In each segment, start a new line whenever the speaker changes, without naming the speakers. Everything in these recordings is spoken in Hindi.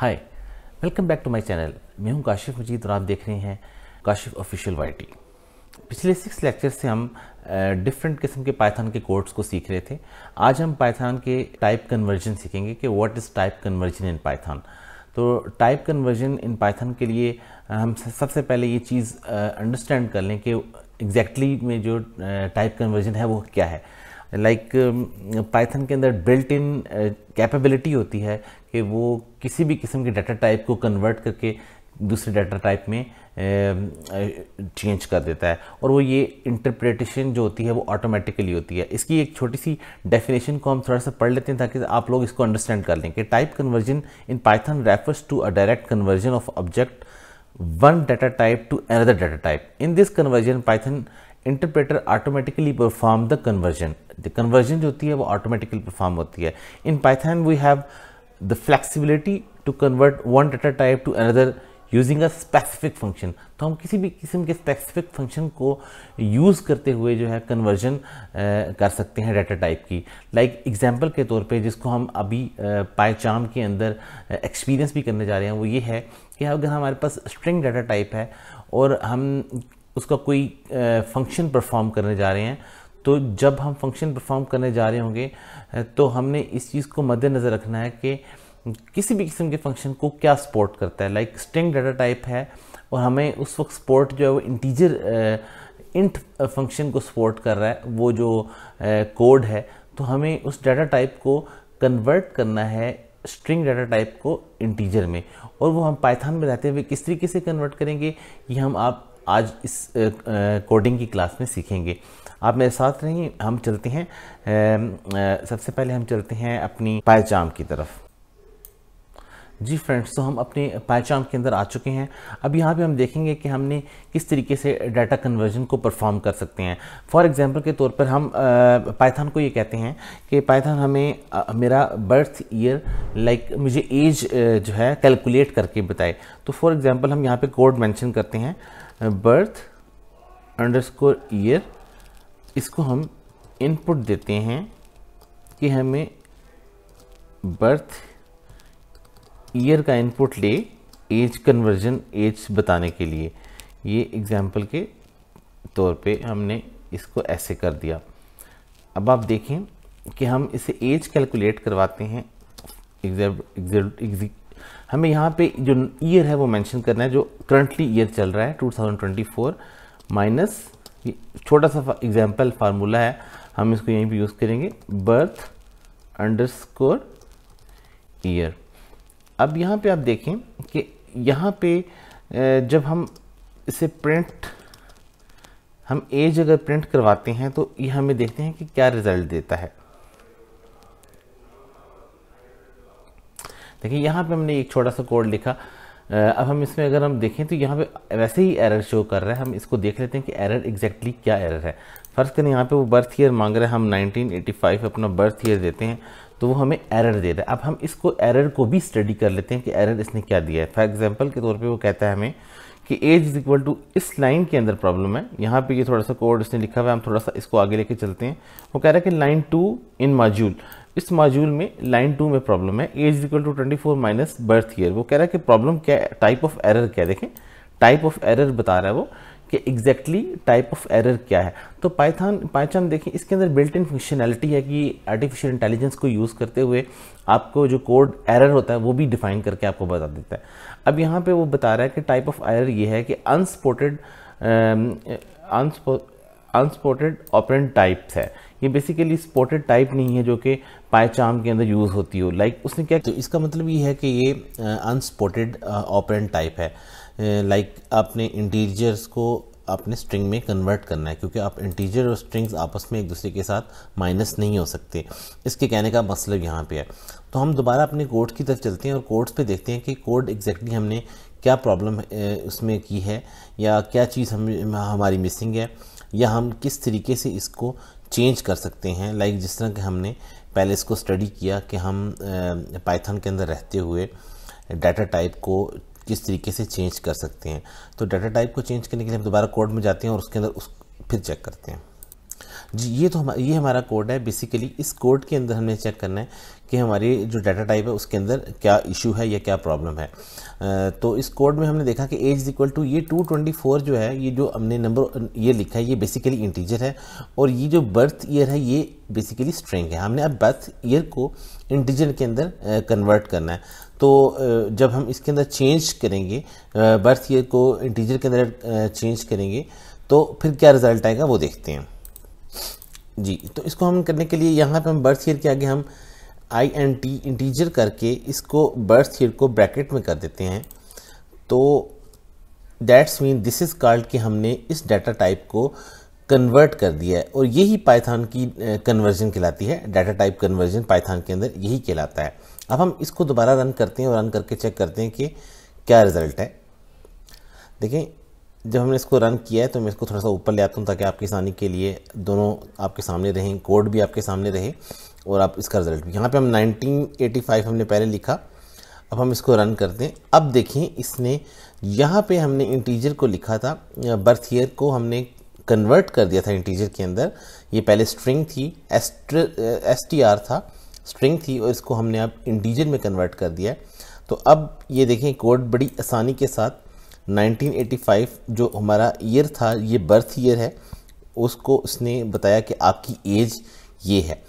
Hi welcome back to my channel मैं हूं काशिफ मजीद और आप देख रहे हैं काशिफ ऑफिशियल वाईटी पिछले सिक्स लेक्चर से हम डिफरेंट किस्म के पाइथन के कोड्स को सीख रहे थे आज हम पाइथन के टाइप कन्वर्जन सीखेंगे कि what is type conversion in Python तो टाइप कन्वर्जन इन पाइथन के लिए हम सबसे पहले ये चीज़ अंडरस्टैंड कर लें कि एग्जैक्टली exactly में जो टाइप कन्वर्जन है वो क्या है लाइक like, पाइथन uh, के अंदर बिल्ट इन कैपेबिलिटी होती है कि वो किसी भी किस्म के डाटा टाइप को कन्वर्ट करके दूसरे डाटा टाइप में चेंज कर देता है और वो ये इंटरप्रिटेशन जो होती है वो ऑटोमेटिकली होती है इसकी एक छोटी सी डेफिनेशन को हम थोड़ा सा पढ़ लेते हैं ताकि आप लोग इसको अंडरस्टैंड कर लें कि type conversion in Python refers to a direct conversion of object one data type to another data type in this conversion Python interpreter automatically perform the conversion the conversion जो होती है वो ऑटोमेटिकली परफॉर्म होती है. In Python we have the flexibility to convert one data type to another using a specific function तो हम किसी भी किस्म के स्पेसिफिक फंक्शन को यूज़ करते हुए जो है कन्वर्जन कर सकते हैं डाटा टाइप की लाइक like एग्जांपल के तौर पे जिसको हम अभी पाएचाम के अंदर एक्सपीरियंस भी करने जा रहे हैं वो ये है कि अगर हमारे पास स्ट्रिंग डाटा टाइप है और हम उसका कोई फंक्शन परफॉर्म करने जा रहे हैं तो जब हम फंक्शन परफॉर्म करने जा रहे होंगे तो हमने इस चीज़ को मद्देनज़र रखना है कि किसी भी किस्म के फंक्शन को क्या सपोर्ट करता है लाइक स्ट्रिंग डाटा टाइप है और हमें उस वक्त सपोर्ट जो है वो इंटीजर इंट फंक्शन को सपोर्ट कर रहा है वो जो कोड है तो हमें उस डाटा टाइप को कन्वर्ट करना है स्ट्रिंग डाटा टाइप को इंटीजर में और वो हम पाइथन में रहते हुए किस तरीके से कन्वर्ट करेंगे ये हम आप आज इस कोडिंग की क्लास में सीखेंगे आप मेरे साथ रहिए हम चलते हैं सबसे पहले हम चलते हैं अपनी पायचाम की तरफ जी फ्रेंड्स तो हम अपने पायचाम के अंदर आ चुके हैं अब यहाँ पे हम देखेंगे कि हमने किस तरीके से डाटा कन्वर्जन को परफॉर्म कर सकते हैं फॉर एग्जांपल के तौर पर हम पाइथन को ये कहते हैं कि पाइथन हमें आ, मेरा बर्थ ईयर लाइक मुझे एज जो है कैलकुलेट करके बताए तो फॉर एग्ज़ाम्पल हम यहाँ पर कोड मैंशन करते हैं बर्थ अंडरस्कोर ईयर इसको हम इनपुट देते हैं कि हमें बर्थ ईयर का इनपुट ले एज कन्वर्जन एज बताने के लिए ये एग्जाम्पल के तौर पे हमने इसको ऐसे कर दिया अब आप देखें कि हम इसे एज कैलकुलेट करवाते हैं हमें यहाँ पे जो ईयर है वो मेंशन करना है जो करंटली ईयर चल रहा है 2024 माइनस छोटा सा एग्जाम्पल फार्मूला है हम इसको यहीं पे यूज़ करेंगे बर्थ अंडरस्कोर ईयर अब यहाँ पे आप देखें कि यहाँ पे जब हम इसे प्रिंट हम एज अगर प्रिंट करवाते हैं तो ये हमें देखते हैं कि क्या रिज़ल्ट देता है देखिए यहाँ पे हमने एक छोटा सा कोड लिखा अब हम इसमें अगर हम देखें तो यहाँ पे वैसे ही एरर शो कर रहा है हम इसको देख लेते हैं कि एरर एग्जैक्टली क्या एरर है फर्स्ट करें यहाँ पे वो बर्थ ईयर मांग रहे हैं हम 1985 अपना बर्थ ईयर देते हैं तो वो हमें एरर दे रहा है अब हम इसको एरर को भी स्टडी कर लेते हैं कि एरर इसने क्या दिया है फॉर एग्जाम्पल के तौर पर वो कहता है हमें कि एज इज इक्वल टू इस लाइन के अंदर प्रॉब्लम है यहाँ पे ये थोड़ा सा कोड इसने लिखा हुआ है हम थोड़ा सा इसको आगे लेके चलते हैं वो कह रहा है कि लाइन टू इन माजूल इस माजूल में लाइन टू में प्रॉब्लम है age is equal to twenty four minus birth year वो कह रहा है कि प्रॉब्लम क्या टाइप ऑफ एरर क्या देखें टाइप ऑफ एरर बता रहा है वो कि एग्जैक्टली टाइप ऑफ एरर क्या है तो पाइथन पाइथन देखें इसके अंदर बिल्ट इन फंक्शनैलिटी है कि आर्टिफिशियल इंटेलिजेंस को यूज़ करते हुए आपको जो कोड एरर होता है वो भी डिफाइन करके आपको बता देता है अब यहाँ पे वो बता रहा है कि टाइप ऑफ एरर ये है कि अनस्पोर्टेड अनस्पोर्टेड ऑपरेंट टाइप्स है ये बेसिकली स्पोर्टेड टाइप नहीं है जो कि पाएचाम के अंदर यूज़ होती हो लाइक उसने क्या तो इसका मतलब ये है कि ये अनस्पोर्टेड ऑपरेंट टाइप है लाइक आपने इंटीजर्स को आपने स्ट्रिंग में कन्वर्ट करना है क्योंकि आप इंटीजर और स्ट्रिंग्स आपस में एक दूसरे के साथ माइनस नहीं हो सकते इसके कहने का मतलब यहाँ पे है तो हम दोबारा अपने कोड की तरफ चलते हैं और कोड्स पे देखते हैं कि कोड एग्जैक्टली हमने क्या प्रॉब्लम उसमें की है या क्या चीज़ हम हमारी मिसिंग है या हम किस तरीके से इसको चेंज कर सकते हैं लाइक जिस तरह के हमने पहले इसको स्टडी किया कि हम पाइथन के अंदर रहते हुए डाटा टाइप को किस तरीके से चेंज कर सकते हैं तो डाटा टाइप को चेंज करने के लिए हम दोबारा कोड में जाते हैं और उसके अंदर उस फिर चेक करते हैं जी ये तो हम ये हमारा कोड है बेसिकली इस कोड के अंदर हमें चेक करना है कि हमारी जो डाटा टाइप है उसके अंदर क्या इशू है या क्या प्रॉब्लम है तो इस कोड में हमने देखा कि एज इक्वल टू ये 224 जो है ये जो हमने नंबर ये लिखा है ये बेसिकली इंटीजर है और ये जो बर्थ ईयर है ये बेसिकली स्ट्रिंग है हमने अब बर्थ ईयर को इंटीजर के अंदर कन्वर्ट करना है तो जब हम इसके अंदर चेंज करेंगे बर्थ ईयर को इंटीजर के अंदर चेंज करेंगे तो फिर क्या रिज़ल्ट आएगा वो देखते हैं जी तो इसको हम करने के लिए यहाँ पे हम बर्थ ईयर के आगे हम आई एंड टी इंटीजर करके इसको बर्थ हीड को ब्रैकेट में कर देते हैं तो that's mean this is called कि हमने इस डाटा टाइप को कन्वर्ट कर दिया है और यही पाइथान की कन्वर्जन कहलाती है डाटा टाइप कन्वर्जन पाइथान के अंदर यही कहलाता है अब हम इसको दोबारा रन करते हैं और रन करके चेक करते हैं कि क्या रिज़ल्ट है देखें जब हमने इसको रन किया है तो मैं इसको थोड़ा सा ऊपर ले आता हूँ ताकि आपकी आसानी के लिए दोनों आपके सामने रहें कोड भी आपके सामने रहे और आप इसका रिजल्ट भी यहाँ पे हम 1985 हमने पहले लिखा अब हम इसको रन करते हैं अब देखें इसने यहाँ पे हमने इंटीजर को लिखा था बर्थ ईयर को हमने कन्वर्ट कर दिया था इंटीजर के अंदर ये पहले स्ट्रिंग थी एस टी आर था स्ट्रिंग थी और इसको हमने अब इंटीजर में कन्वर्ट कर दिया तो अब ये देखें कोड बड़ी आसानी के साथ 1985 जो हमारा ईयर था ये बर्थ ईयर है उसको उसने बताया कि आपकी एज ये है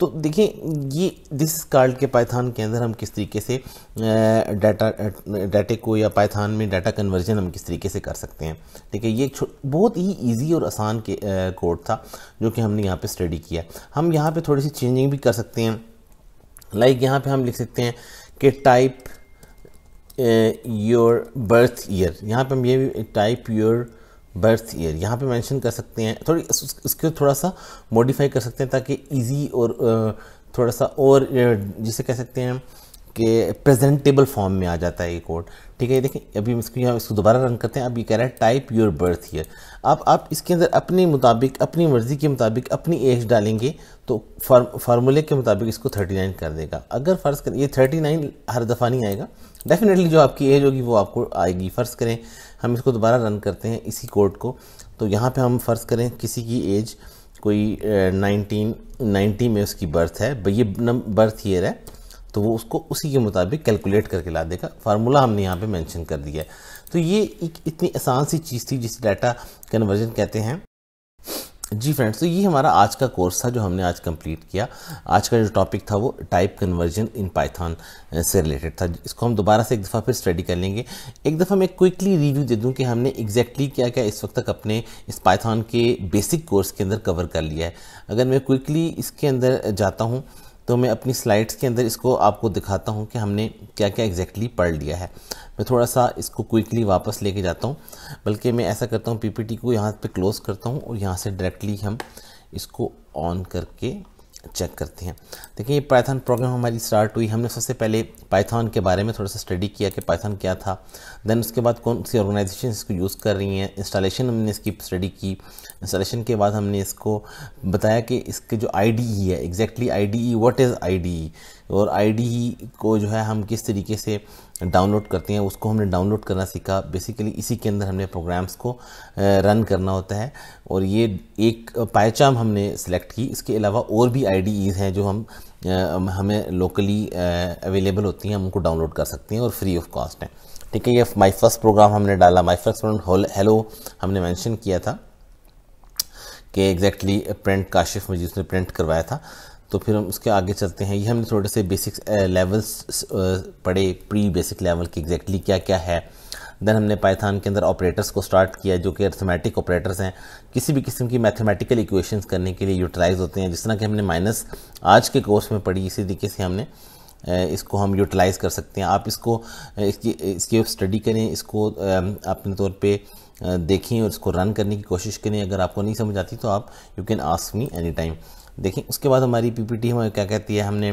तो देखिए ये दिस कार्ड के पाइथान के अंदर हम किस तरीके से डाटा डाटे को या पाइथान में डाटा कन्वर्जन हम किस तरीके से कर सकते हैं ठीक है ये बहुत ही ईजी और आसान के कोड था जो कि हमने यहाँ पर स्टडी किया हम यहाँ पर थोड़ी सी चेंजिंग भी कर सकते हैं लाइक यहाँ पर हम लिख सकते हैं कि टाइप योर बर्थ ईयर यहाँ पर हम ये भी टाइप योर बर्थ ईयर यहाँ पे मेंशन कर सकते हैं थोड़ी इसको थोड़ा सा मॉडिफाई कर सकते हैं ताकि इजी और थोड़ा सा और जिसे कह सकते हैं कि प्रेजेंटेबल फॉर्म में आ जाता है ये कोड ठीक है देखिए अभी हम इसको यहाँ इसको दोबारा रन करते हैं अब ये कह रहा है टाइप योर बर्थ ईयर आप आप इसके अंदर अपने मुताबिक अपनी मर्ज़ी के मुताबिक अपनी एज डालेंगे तो फार्मूले के मुताबिक इसको 39 कर देगा अगर फ़र्ज़ करें ये 39 हर दफ़ा नहीं आएगा डेफिनेटली जो आपकी एज होगी वो आपको आएगी फ़र्ज़ करें हम इसको दोबारा रन करते हैं इसी कोड को तो यहाँ पे हम फ़र्ज़ करें किसी की एज कोई नाइनटीन नाइन्टी में उसकी बर्थ है ये बर्थ ईयर है तो वो उसको उसी के मुताबिक कैलकुलेट करके ला देगा फार्मूला हमने यहाँ पे मेंशन कर दिया है तो ये एक इतनी आसान सी चीज़ थी जिसे डाटा कन्वर्जन कहते हैं जी फ्रेंड्स तो ये हमारा आज का कोर्स था जो हमने आज कंप्लीट किया आज का जो टॉपिक था वो टाइप कन्वर्जन इन पाइथन से रिलेटेड था इसको हम दोबारा से एक दफ़ा फिर स्टडी कर लेंगे एक दफ़ा मैं क्विकली रिव्यू दे दूं कि हमने एग्जैक्टली क्या क्या इस वक्त तक अपने इस पाइथन के बेसिक कोर्स के अंदर कवर कर लिया है अगर मैं क्विकली इसके अंदर जाता हूँ तो मैं अपनी स्लाइड्स के अंदर इसको आपको दिखाता हूँ कि हमने क्या क्या एग्जैक्टली पढ़ लिया है मैं थोड़ा सा इसको क्विकली वापस लेके जाता हूँ बल्कि मैं ऐसा करता हूँ पीपीटी को यहाँ पे क्लोज़ करता हूँ और यहाँ से डायरेक्टली हम इसको ऑन करके चेक करते हैं देखिए ये पाइथन प्रोग्राम हमारी स्टार्ट हुई हमने सबसे पहले पाइथन के बारे में थोड़ा सा स्टडी किया कि पाइथन क्या था देन उसके बाद कौन सी ऑर्गेनाइजेशन इसको यूज़ कर रही हैं इंस्टॉलेशन हमने इसकी स्टडी की इंस्टॉलेशन के बाद हमने इसको बताया कि इसके जो आई है exactly I D E what is I और आईडी को जो है हम किस तरीके से डाउनलोड करते हैं उसको हमने डाउनलोड करना सीखा बेसिकली इसी के अंदर हमने प्रोग्राम्स को रन करना होता है और ये एक पायचाम हमने सेलेक्ट की इसके अलावा और भी आई हैं जो हम हमें लोकली अवेलेबल होती हैं हम उनको डाउनलोड कर सकते हैं और फ्री ऑफ कॉस्ट हैं ठीक है ये माई फर्स्ट प्रोग्राम हमने डाला माई फर्स्ट प्रोग्राम हेलो हमने मेंशन किया था कि एग्जैक्टली प्रिंट काशिफ मुझे उसने प्रिंट करवाया था तो फिर हम उसके आगे चलते हैं ये हमने थोड़े से बेसिक लेवल्स पढ़े प्री बेसिक लेवल के एग्जैक्टली क्या क्या है देन हमने पाइथान के अंदर ऑपरेटर्स को स्टार्ट किया जो कि अर्थमेटिक ऑपरेटर्स हैं किसी भी किस्म की मैथमेटिकल इक्वेशंस करने के लिए यूटिलाइज होते हैं जिस तरह कि हमने माइनस आज के कोर्स में पढ़ी इसी तरीके से हमने इसको हम यूटिलाइज़ कर सकते हैं आप इसको इसकी इसकी स्टडी करें इसको अपने तौर पे देखें और इसको रन करने की कोशिश करें अगर आपको नहीं समझ आती तो आप you can ask me any time देखें उसके बाद हमारी पीपीटी हमें क्या कहती है हमने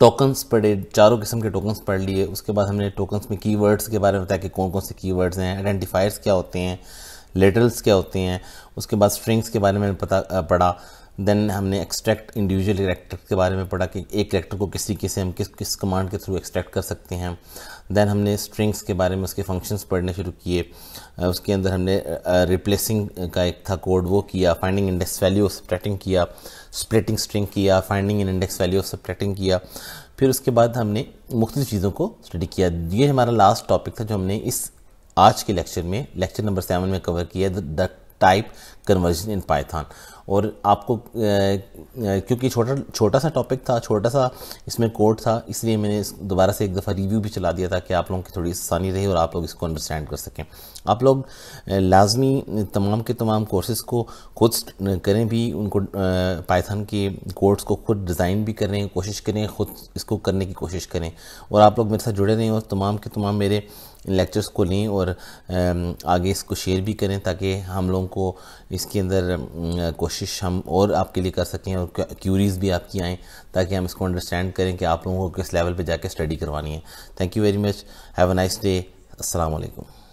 टोकन्स पढ़े चारों किस्म के टोकन्स पढ़ लिए उसके बाद हमने टोकन्स में कीवर्ड्स के बारे में बताया कि कौन कौन से कीवर्ड्स हैं आइडेंटिफायर्स क्या होते हैं लेटर्स क्या होते हैं उसके बाद स्ट्रिंग्स के बारे में पता पढ़ा देन हमने एक्सट्रैक्ट इंडिविजुअल इलेक्टर के बारे में पढ़ा कि एक इलेक्टर को किस तरीके से हम किस किस कमांड के थ्रू एक्सट्रैक्ट कर सकते हैं देन हमने स्ट्रिंग्स के बारे में उसके फंक्शंस पढ़ने शुरू किए उसके अंदर हमने रिप्लेसिंग का एक था कोड वो किया फाइंडिंग इंडेक्स वैल्यू सब्ट्रैक्टिंग किया स्प्लिटिंग स्ट्रिंग किया finding in index value subtracting किया फिर उसके बाद हमने मुख्त चीज़ों को स्टडी किया ये हमारा लास्ट टॉपिक था जो हमने इस आज के लेक्चर में लेक्चर नंबर सेवन में कवर किया the type conversion in Python और आपको क्योंकि छोटा छोटा सा टॉपिक था छोटा सा इसमें कोड था इसलिए मैंने इस दोबारा से एक दफ़ा रिव्यू भी चला दिया था कि आप लोगों की थोड़ी आसानी रही और आप लोग इसको अंडरस्टैंड कर सकें आप लोग लाजमी तमाम के तमाम कोर्सेज़ को खुद करें भी उनको पाइथन के कोर्स को खुद डिज़ाइन भी करने की कोशिश करें खुद इसको करने की कोशिश करें और आप लोग मेरे साथ जुड़े रहें और तमाम के तमाम मेरे लेक्चर्स को लें और आगे इसको शेयर भी करें ताकि हम लोगों को इसके अंदर कोशिश कोशिश हम और आपके लिए कर सकें और क्यूरीज़ भी आपकी आएँ ताकि हम इसको अंडरस्टैंड करें कि आप लोगों को किस लेवल पर जाकर स्टडी करवानी है thank you very much have a nice day असलकम